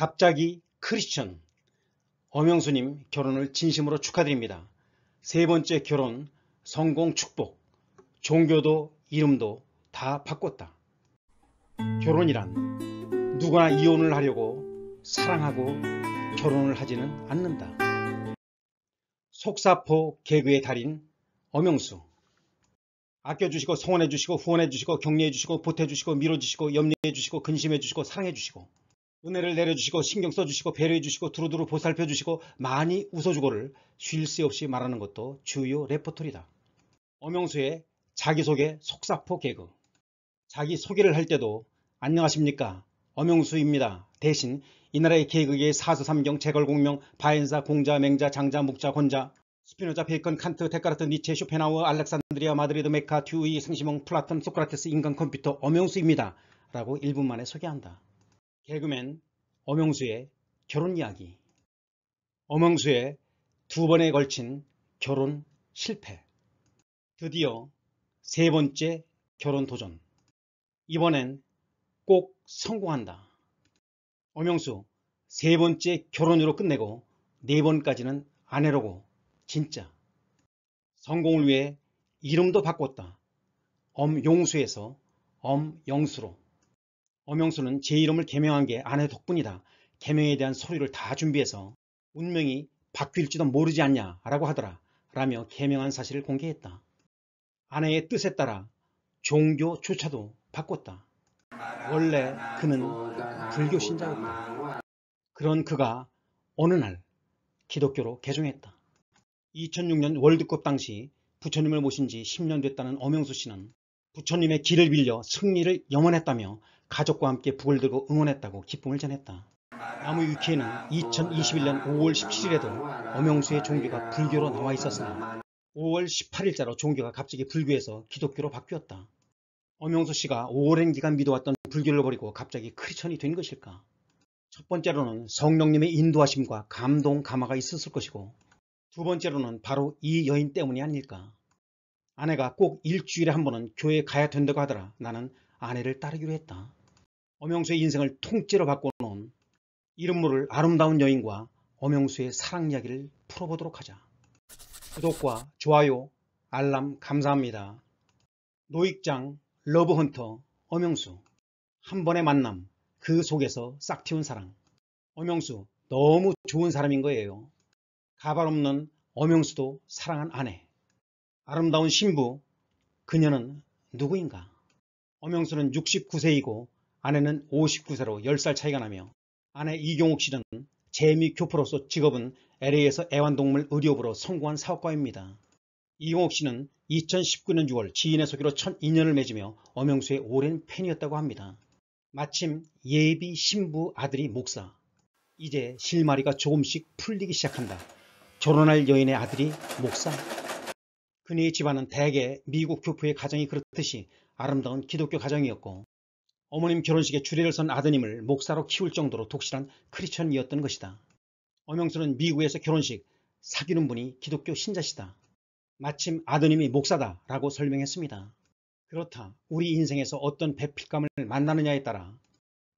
갑자기 크리스천 엄영수님 결혼을 진심으로 축하드립니다. 세 번째 결혼 성공 축복 종교도 이름도 다 바꿨다. 결혼이란 누구나 이혼을 하려고 사랑하고 결혼을 하지는 않는다. 속사포 개그의 달인 엄영수 아껴주시고 성원해주시고 후원해주시고 격려해주시고 보태주시고 밀어주시고 염려해주시고 근심해주시고 사랑해주시고 은혜를 내려주시고 신경 써주시고 배려해주시고 두루두루 보살펴주시고 많이 웃어주고를 쉴 새 없이 말하는 것도 주요 레퍼토리다. 엄영수의 자기소개 속사포 개그 자기소개를 할 때도 안녕하십니까 엄영수입니다. 대신 이 나라의 개그의 사서삼경 재걸공명 바엔사 공자 맹자 장자 묵자 권자 스피노자 베이컨 칸트 데카르트 니체 쇼펜하우 알렉산드리아 마드리드 메카 듀이 생시몽 플라톤 소크라테스 인간 컴퓨터 엄영수입니다. 라고 1분 만에 소개한다. 개그맨 엄영수의 결혼 이야기 엄영수의 두 번에 걸친 결혼 실패 드디어 세 번째 결혼 도전 이번엔 꼭 성공한다 엄영수 세 번째 결혼으로 끝내고 네 번까지는 아내로고 진짜 성공을 위해 이름도 바꿨다 엄용수에서 엄영수로 엄영수는 제 이름을 개명한 게 아내 덕분이다. 개명에 대한 서류를 다 준비해서 운명이 바뀔지도 모르지 않냐라고 하더라 라며 개명한 사실을 공개했다. 아내의 뜻에 따라 종교조차도 바꿨다. 원래 그는 불교 신자였다. 그런 그가 어느 날 기독교로 개종했다. 2006년 월드컵 당시 부처님을 모신 지 10년 됐다는 엄영수 씨는 부처님의 길을 빌려 승리를 염원했다며 가족과 함께 북을 들고 응원했다고 기쁨을 전했다. 나무 위키에는 2021년 5월 17일에도 엄영수의 종교가 불교로 나와 있었으나 5월 18일자로 종교가 갑자기 불교에서 기독교로 바뀌었다. 엄영수 씨가 오랜 기간 믿어왔던 불교를 버리고 갑자기 크리천이 된 것일까? 첫 번째로는 성령님의 인도하심과 감동 감화가 있었을 것이고 두 번째로는 바로 이 여인 때문이 아닐까? 아내가 꼭 일주일에 한 번은 교회에 가야 된다고 하더라. 나는 아내를 따르기로 했다. 엄영수의 인생을 통째로 바꿔놓은 이름 모를 아름다운 여인과 엄영수의 사랑 이야기를 풀어보도록 하자. 구독과 좋아요, 알람 감사합니다. 노익장, 러브헌터, 엄영수 한 번의 만남, 그 속에서 싹튀운 사랑 엄영수 너무 좋은 사람인 거예요. 가발없는 엄영수도 사랑한 아내 아름다운 신부, 그녀는 누구인가? 엄영수는 69세이고 아내는 59세로 10살 차이가 나며 아내 이경옥 씨는 재미 교포로서 직업은 LA에서 애완동물 의료업으로 성공한 사업가입니다. 이경옥 씨는 2019년 6월 지인의 소개로 첫 인연을 맺으며 엄영수의 오랜 팬이었다고 합니다. 마침 예비 신부 아들이 목사. 이제 실마리가 조금씩 풀리기 시작한다. 결혼할 여인의 아들이 목사. 그녀의 집안은 대개 미국 교포의 가정이 그렇듯이 아름다운 기독교 가정이었고 어머님 결혼식에 주례를 선 아드님을 목사로 키울 정도로 독실한 크리천이었던 것이다. 엄영수는 미국에서 결혼식, 사귀는 분이 기독교 신자시다. 마침 아드님이 목사다 라고 설명했습니다. 그렇다. 우리 인생에서 어떤 배필감을 만나느냐에 따라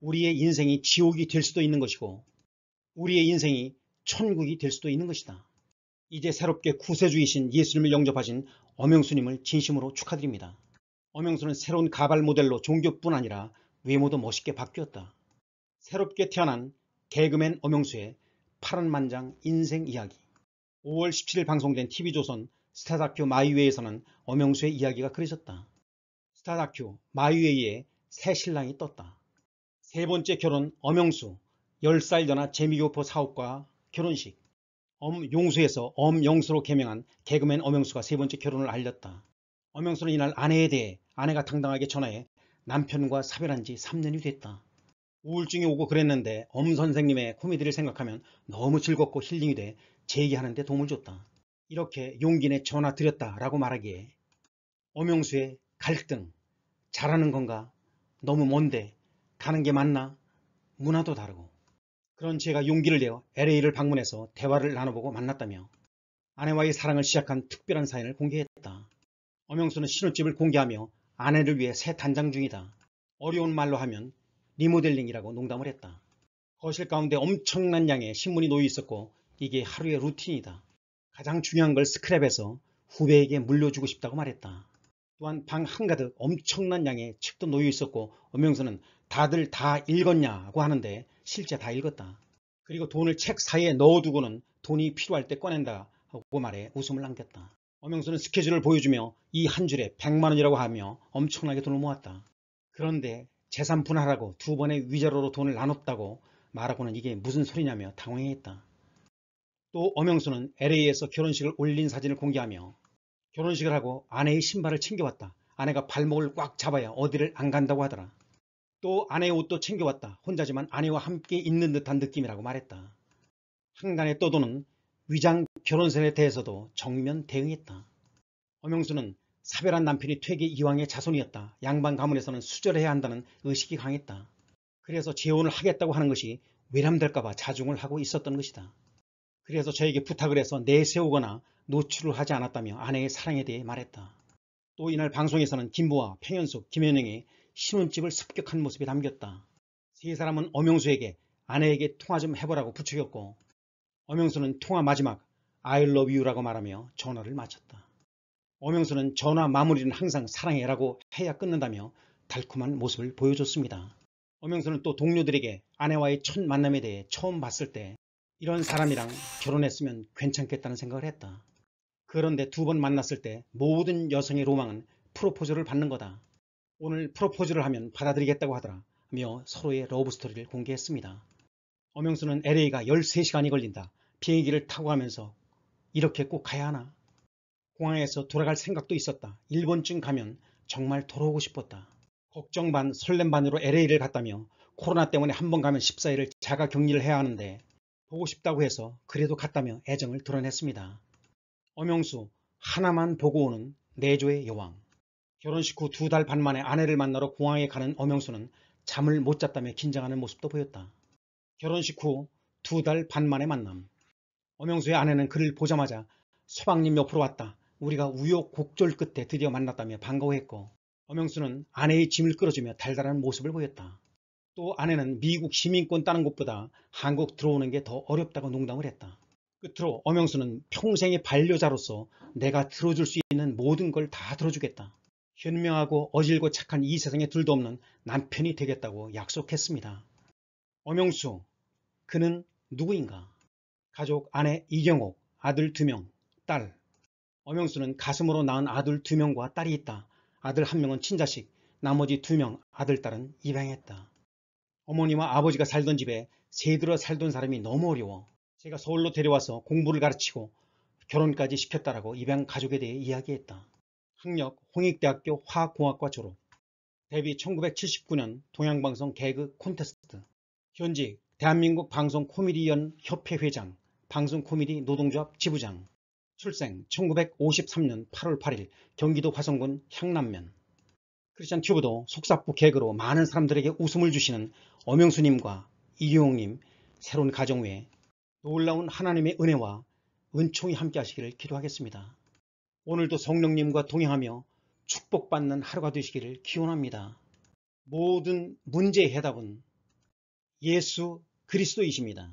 우리의 인생이 지옥이 될 수도 있는 것이고 우리의 인생이 천국이 될 수도 있는 것이다. 이제 새롭게 구세주이신 예수님을 영접하신 엄영수님을 진심으로 축하드립니다. 엄영수는 새로운 가발 모델로 종교뿐 아니라 외모도 멋있게 바뀌었다. 새롭게 태어난 개그맨 엄영수의 파란만장 인생 이야기 5월 17일 방송된 TV조선 스타다큐 마이웨이에서는 엄영수의 이야기가 그려졌다. 스타다큐 마이웨이의새 신랑이 떴다. 세 번째 결혼 엄영수 10살 전화 재미교포 사업과 결혼식 엄용수에서 엄영수로 개명한 개그맨 엄영수가 세 번째 결혼을 알렸다. 엄영수는 이날 아내에 대해 아내가 당당하게 전화해 남편과 사별한 지 3년이 됐다. 우울증이 오고 그랬는데 엄 선생님의 코미디를 생각하면 너무 즐겁고 힐링이 돼 재기하는 데 도움을 줬다. 이렇게 용기 내 전화 드렸다 라고 말하기에 엄영수의 갈등, 잘하는 건가, 너무 먼데, 가는 게 맞나, 문화도 다르고 그런 제가 용기를 내어 LA를 방문해서 대화를 나눠보고 만났다며 아내와의 사랑을 시작한 특별한 사연을 공개했다. 엄영수는 신혼집을 공개하며 아내를 위해 새 단장 중이다. 어려운 말로 하면 리모델링이라고 농담을 했다. 거실 가운데 엄청난 양의 신문이 놓여 있었고 이게 하루의 루틴이다. 가장 중요한 걸스크랩해서 후배에게 물려주고 싶다고 말했다. 또한 방 한가득 엄청난 양의 책도 놓여 있었고 엄영수는 다들 다 읽었냐고 하는데 실제 다 읽었다. 그리고 돈을 책 사이에 넣어두고는 돈이 필요할 때 꺼낸다 하고 말해 웃음을 남겼다. 어명수는 스케줄을 보여주며 이 한 줄에 100만원이라고 하며 엄청나게 돈을 모았다. 그런데 재산 분할하고 두 번의 위자료로 돈을 나눴다고 말하고는 이게 무슨 소리냐며 당황했다. 또어명수는 LA에서 결혼식을 올린 사진을 공개하며 결혼식을 하고 아내의 신발을 챙겨왔다. 아내가 발목을 꽉 잡아야 어디를 안 간다고 하더라. 또 아내의 옷도 챙겨왔다. 혼자지만 아내와 함께 있는 듯한 느낌이라고 말했다. 한간의 떠도는 위장 결혼설에 대해서도 정면 대응했다. 엄영수는 사별한 남편이 퇴계 이왕의 자손이었다. 양반 가문에서는 수절해야 한다는 의식이 강했다. 그래서 재혼을 하겠다고 하는 것이 외람될까봐 자중을 하고 있었던 것이다. 그래서 저에게 부탁을 해서 내세우거나 노출을 하지 않았다며 아내의 사랑에 대해 말했다. 또 이날 방송에서는 김부와 평현숙, 김현영의 신혼집을 습격한 모습이 담겼다. 세 사람은 엄영수에게 아내에게 통화 좀 해보라고 부추겼고 어명수는 통화 마지막 I love you라고 말하며 전화를 마쳤다. 어명수는 전화 마무리는 항상 사랑해라고 해야 끊는다며 달콤한 모습을 보여줬습니다. 어명수는또 동료들에게 아내와의 첫 만남에 대해 처음 봤을 때 이런 사람이랑 결혼했으면 괜찮겠다는 생각을 했다. 그런데 두 번 만났을 때 모든 여성의 로망은 프로포즈를 받는 거다. 오늘 프로포즈를 하면 받아들이겠다고 하더라 며 서로의 러브스토리를 공개했습니다. 어명수는 LA가 13시간이 걸린다. 비행기를 타고 가면서 이렇게 꼭 가야 하나? 공항에서 돌아갈 생각도 있었다. 일본쯤 가면 정말 돌아오고 싶었다. 걱정 반 설렘 반으로 LA를 갔다며 코로나 때문에 한 번 가면 14일을 자가 격리를 해야 하는데 보고 싶다고 해서 그래도 갔다며 애정을 드러냈습니다. 엄영수 하나만 보고 오는 내조의 여왕 결혼식 후 두 달 반 만에 아내를 만나러 공항에 가는 엄영수는 잠을 못 잤다며 긴장하는 모습도 보였다. 결혼식 후 두 달 반 만에 만남 엄영수의 아내는 그를 보자마자 소방님 옆으로 왔다. 우리가 우여곡절 끝에 드디어 만났다며 반가워했고 엄영수는 아내의 짐을 끌어주며 달달한 모습을 보였다. 또 아내는 미국 시민권 따는 곳보다 한국 들어오는 게 더 어렵다고 농담을 했다. 끝으로 엄영수는 평생의 반려자로서 내가 들어줄 수 있는 모든 걸 다 들어주겠다. 현명하고 어질고 착한 이 세상에 둘도 없는 남편이 되겠다고 약속했습니다. 엄영수, 그는 누구인가? 가족 아내 이경옥, 아들 2명, 딸. 엄영수는 가슴으로 낳은 아들 2명과 딸이 있다. 아들 1명은 친자식, 나머지 2명 아들, 딸은 입양했다. 어머니와 아버지가 살던 집에 세들어 살던 사람이 너무 어려워. 제가 서울로 데려와서 공부를 가르치고 결혼까지 시켰다라고 입양 가족에 대해 이야기했다. 학력 홍익대학교 화학공학과 졸업. 데뷔 1979년 동양방송 개그 콘테스트. 현직 대한민국 방송 코미디언 협회 회장. 방송 코미디 노동조합 지부장 출생 1953년 8월 8일 경기도 화성군 향남면 크리스찬 튜브도 속사포 개그로 많은 사람들에게 웃음을 주시는 어명수님과 이규용님 새로운 가정 외에 놀라운 하나님의 은혜와 은총이 함께 하시기를 기도하겠습니다. 오늘도 성령님과 동행하며 축복받는 하루가 되시기를 기원합니다. 모든 문제의 해답은 예수 그리스도이십니다.